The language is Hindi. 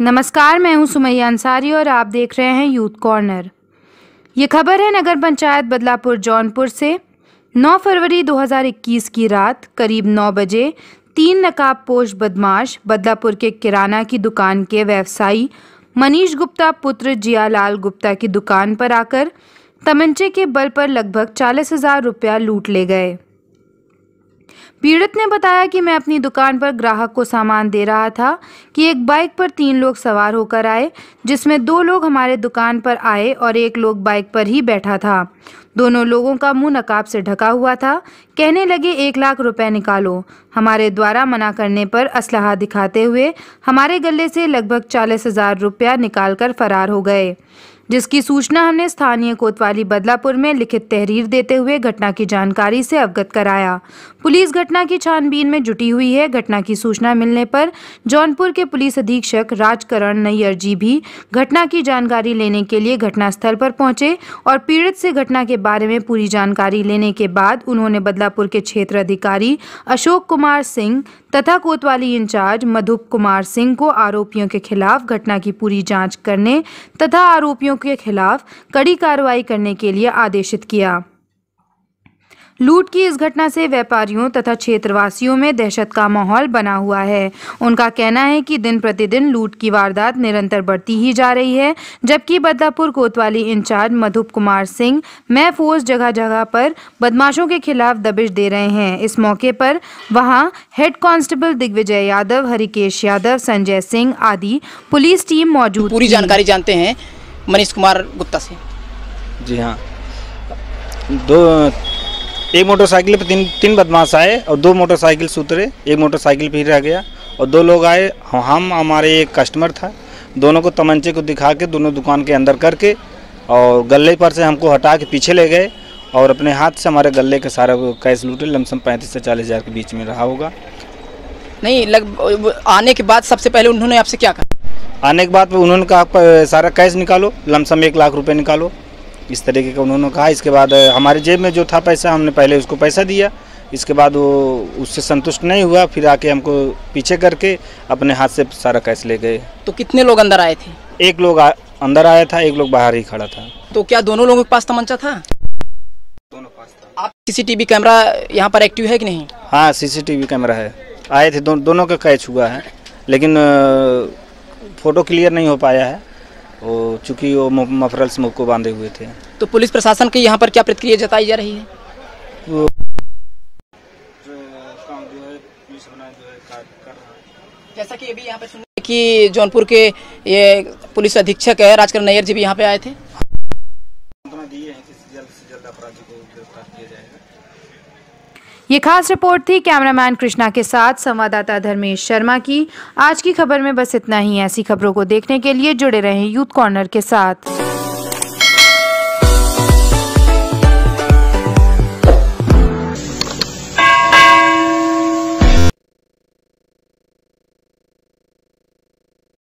नमस्कार मैं हूं सुमैया अंसारी और आप देख रहे हैं यूथ कॉर्नर ये खबर है नगर पंचायत बदलापुर जौनपुर से 9 फरवरी 2021 की रात करीब 9 बजे तीन नकाबपोश बदमाश बदलापुर के किराना की दुकान के व्यवसायी मनीष गुप्ता पुत्र जियालाल गुप्ता की दुकान पर आकर तमंचे के बल पर लगभग चालीस हजार रुपया लूट ले गए पीड़ित ने बताया कि मैं अपनी दुकान पर ग्राहक को सामान दे रहा था कि एक बाइक पर तीन लोग सवार होकर आए जिसमें दो लोग हमारे दुकान पर आए और एक लोग बाइक पर ही बैठा था दोनों लोगों का मुंह नकाब से ढका हुआ था कहने लगे एक लाख रुपए निकालो हमारे द्वारा मना करने पर असलाह दिखाते हुए हमारे गले से लगभग चालीस हज़ार रुपया निकाल कर फरार हो गए जिसकी सूचना हमने स्थानीय कोतवाली बदलापुर में लिखित तहरीर देते हुए घटना की जानकारी से अवगत कराया पुलिस घटना की छानबीन में जुटी हुई है घटना की सूचना मिलने पर जौनपुर के पुलिस अधीक्षक राजकरण नैयर जी भी घटना की जानकारी लेने के लिए घटनास्थल पर पहुंचे और पीड़ित से घटना के बारे में पूरी जानकारी लेने के बाद उन्होंने बदलापुर के क्षेत्र अधिकारी अशोक कुमार सिंह तथा कोतवाली इंचार्ज मधुप कुमार सिंह को आरोपियों के खिलाफ घटना की पूरी जाँच करने तथा आरोपियों के खिलाफ कड़ी कार्रवाई करने के लिए आदेशित किया लूट की इस घटना से व्यापारियों तथा क्षेत्रवासियों में दहशत का माहौल बना हुआ है उनका कहना है कि दिन प्रतिदिन लूट की वारदात निरंतर बढ़ती ही जा रही है जबकि बदलापुर कोतवाली इंचार्ज मधुप कुमार सिंह मै फोर्स जगह जगह पर बदमाशों के खिलाफ दबिश दे रहे हैं इस मौके पर वहाँ हेड कांस्टेबल दिग्विजय यादव हरिकेश यादव संजय सिंह आदि पुलिस टीम मौजूद पूरी जानकारी जानते हैं मनीष कुमार गुप्ता से जी हाँ दो एक मोटरसाइकिल पर तीन तीन बदमाश आए और दो मोटरसाइकिल सुतरे एक मोटरसाइकिल फिर रह गया और दो लोग आए हम हमारे एक कस्टमर था दोनों को तमंचे को दिखा के दोनों दुकान के अंदर करके और गले पर से हमको हटा के पीछे ले गए और अपने हाथ से हमारे गले के सारा कैश लूटे लमसम पैंतीस से चालीस हज़ार के बीच में रहा होगा नहीं लग आने के बाद सबसे पहले उन्होंने आपसे क्या कहा आने के बाद उन्होंने कहा सारा कैश निकालो लमसम एक लाख रुपये निकालो इस तरीके का उन्होंने कहा इसके बाद हमारे जेब में जो था पैसा हमने पहले उसको पैसा दिया इसके बाद वो उससे संतुष्ट नहीं हुआ फिर आके हमको पीछे करके अपने हाथ से सारा कैश ले गए तो कितने लोग अंदर आए थे एक लोग आ, अंदर आया था एक लोग बाहर ही खड़ा था तो क्या दोनों लोगों के पास तमंचा था दोनों पास था आप सीसीटीवी कैमरा यहाँ पर एक्टिव है कि नहीं हाँ सीसीटीवी कैमरा है आए थे दो, दोनों का कैच हुआ है लेकिन फ़ोटो क्लियर नहीं हो पाया है वो चूँकि वो मफरल से को बांधे हुए थे तो पुलिस प्रशासन के यहाँ पर क्या प्रतिक्रिया जताई जा रही है वो जैसा कि अभी यहाँ पे सुन कि जौनपुर के ये पुलिस अधीक्षक है राजकर नैयर जी भी यहाँ पे आए थे ये खास रिपोर्ट थी कैमरामैन कृष्णा के साथ संवाददाता धर्मेश शर्मा की आज की खबर में बस इतना ही ऐसी खबरों को देखने के लिए जुड़े रहें यूथ कॉर्नर के साथ